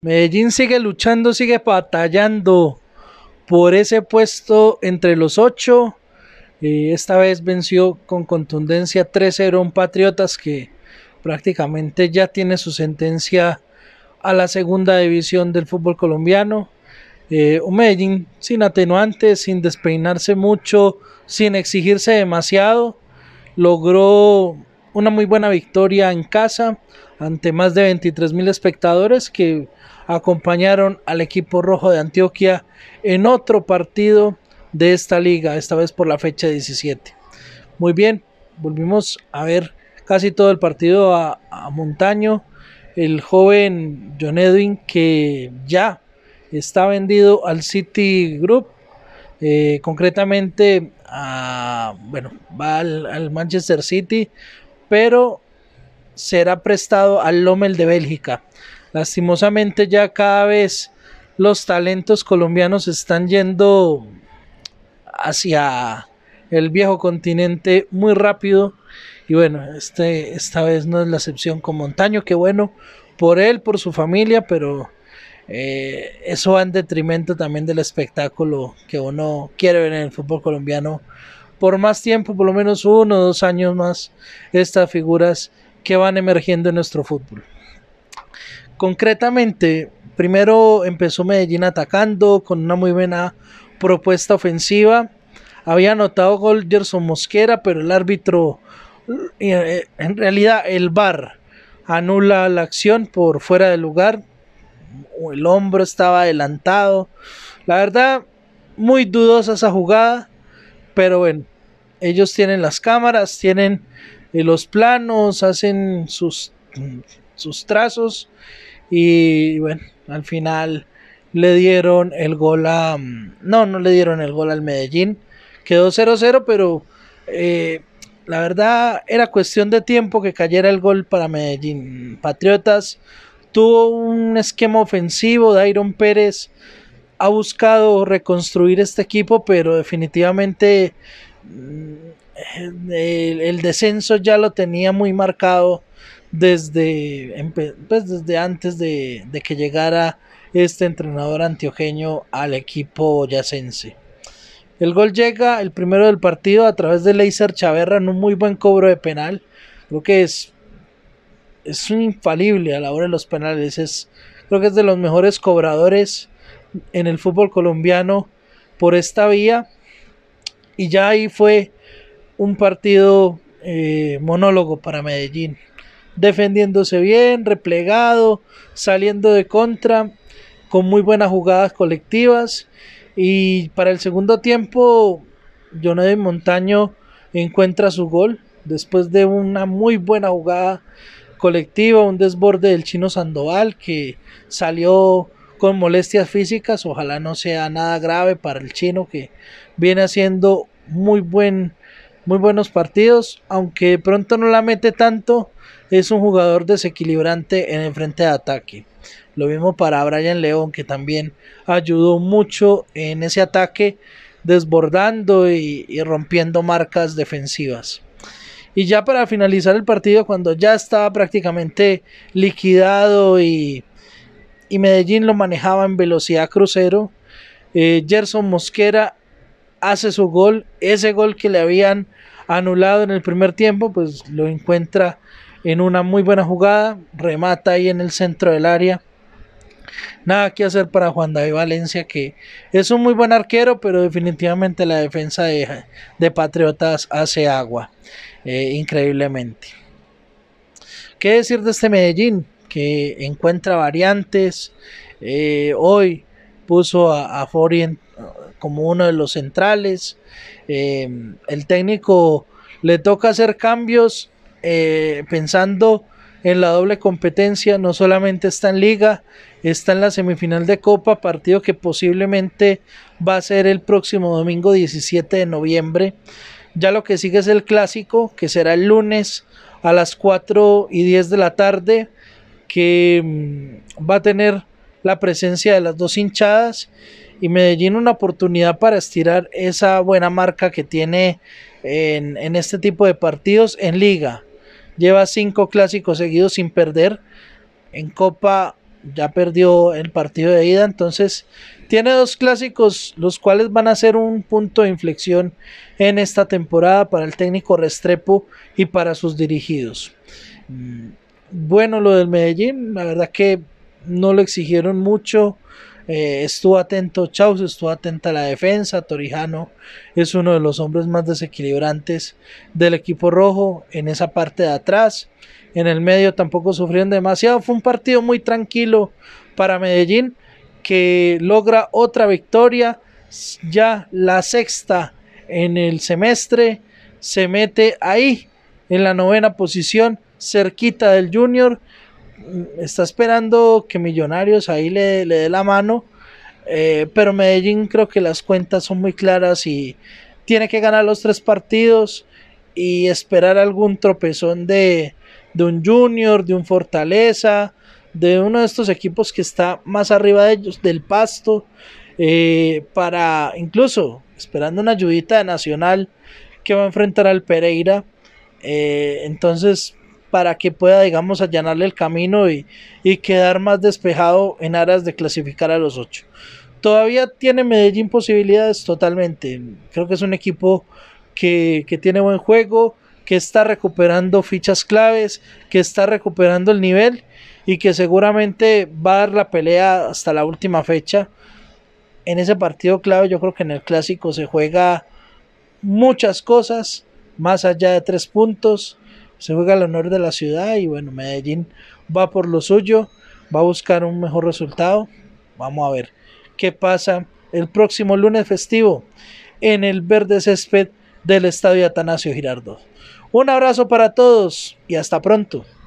Medellín sigue luchando, sigue batallando por ese puesto entre los ocho. Eh, esta vez venció con contundencia 3-0 un Patriotas que prácticamente ya tiene su sentencia a la segunda división del fútbol colombiano. Eh, Medellín sin atenuantes, sin despeinarse mucho, sin exigirse demasiado. Logró una muy buena victoria en casa ante más de 23 mil espectadores que acompañaron al equipo rojo de Antioquia en otro partido de esta liga, esta vez por la fecha 17. Muy bien, volvimos a ver casi todo el partido a, Montaño, el joven John Edwin que ya está vendido al City Group, eh, concretamente bueno, va al Manchester City pero será prestado al Lomel de Bélgica. Lastimosamente ya cada vez los talentos colombianos están yendo hacia el viejo continente muy rápido y bueno, este, esta vez no es la excepción con Montaño, que bueno, por él, por su familia, pero eh, eso va en detrimento también del espectáculo que uno quiere ver en el fútbol colombiano por más tiempo, por lo menos uno o dos años más, estas figuras que van emergiendo en nuestro fútbol. Concretamente, primero empezó Medellín atacando con una muy buena propuesta ofensiva. Había anotado gol Gerson Mosquera, pero el árbitro, eh, eh, en realidad el VAR, anula la acción por fuera de lugar. El hombro estaba adelantado. La verdad, muy dudosa esa jugada. Pero bueno, ellos tienen las cámaras, tienen eh, los planos, hacen sus, sus trazos y bueno, al final le dieron el gol a... No, no le dieron el gol al Medellín. Quedó 0-0, pero eh, la verdad era cuestión de tiempo que cayera el gol para Medellín. Patriotas tuvo un esquema ofensivo, Dairon Pérez ha buscado reconstruir este equipo, pero definitivamente Mm, el, descenso ya lo tenía muy marcado desde, pues, desde antes de, que llegara este entrenador antiojeño al equipo boyacense. El gol llega el primero del partido a través de Leiser Chaverra en un muy buen cobro de penal. Creo que es, es un infalible a la hora de los penales. Es, creo que es de los mejores cobradores en el fútbol colombiano por esta vía y ya ahí fue un partido eh, monólogo para Medellín. Defendiéndose bien, replegado, saliendo de contra, con muy buenas jugadas colectivas. Y para el segundo tiempo, Jonathan Montaño encuentra su gol después de una muy buena jugada colectiva, un desborde del chino Sandoval que salió con molestias físicas. Ojalá no sea nada grave para el chino que viene haciendo muy buen muy buenos partidos, aunque pronto no la mete tanto, es un jugador desequilibrante en el frente de ataque. Lo mismo para Brian León, que también ayudó mucho en ese ataque, desbordando y rompiendo marcas defensivas. Y ya para finalizar el partido, cuando ya estaba prácticamente liquidado y y Medellín lo manejaba en velocidad crucero. Eh, Gerson Mosquera hace su gol, ese gol que le habían anulado en el primer tiempo, pues lo encuentra en una muy buena jugada, remata ahí en el centro del área. Nada que hacer para Juan David Valencia, que es un muy buen arquero, pero definitivamente la defensa de, Patriotas hace agua, eh, increíblemente. ¿Qué decir de este Medellín? que encuentra variantes. Eh, hoy puso a, Fori como uno de los centrales. Eh, el técnico le toca hacer cambios eh, pensando en la doble competencia. No solamente está en liga, está en la semifinal de Copa, partido que posiblemente va a ser el próximo domingo 17 de noviembre. Ya lo que sigue es el clásico, que será el lunes a las 4 y 10 de la tarde que mm, va a tener la presencia de las dos hinchadas y Medellín una oportunidad para estirar esa buena marca que tiene en, en este tipo de partidos en liga. Lleva cinco clásicos seguidos sin perder. En Copa ya perdió el partido de ida, entonces tiene dos clásicos, los cuales van a ser un punto de inflexión en esta temporada para el técnico Restrepo y para sus dirigidos. Mm, bueno lo del Medellín, la verdad que no lo exigieron mucho. Eh, estuvo atento Chaus, estuvo atenta la defensa. Torijano es uno de los hombres más desequilibrantes del equipo rojo en esa parte de atrás. En el medio tampoco sufrieron demasiado. Fue un partido muy tranquilo para Medellín que logra otra victoria, ya la sexta en el semestre. Se mete ahí en la novena posición cerquita del Junior. Mm, está esperando que Millonarios ahí le, dé la mano. Eh, pero Medellín creo que las cuentas son muy claras y tiene que ganar los tres partidos y esperar algún tropezón de, de un Junior, de un Fortaleza, de uno de estos equipos que está más arriba de ellos, del pasto, eh, para incluso esperando una ayudita de Nacional que va a enfrentar al Pereira. Eh, entonces para que pueda, digamos, allanarle el camino y, quedar más despejado en aras de clasificar a los ocho. Todavía tiene Medellín posibilidades totalmente. Creo que es un equipo que, tiene buen juego, que está recuperando fichas claves, que está recuperando el nivel y que seguramente va a dar la pelea hasta la última fecha. En ese partido clave yo creo que en el clásico se juega muchas cosas, más allá de tres puntos, se juega el honor de la ciudad y bueno, Medellín va por lo suyo, va a buscar un mejor resultado. Vamos a ver qué pasa el próximo lunes festivo en el verde césped del Estadio Atanasio Girardo. Un abrazo para todos y hasta pronto.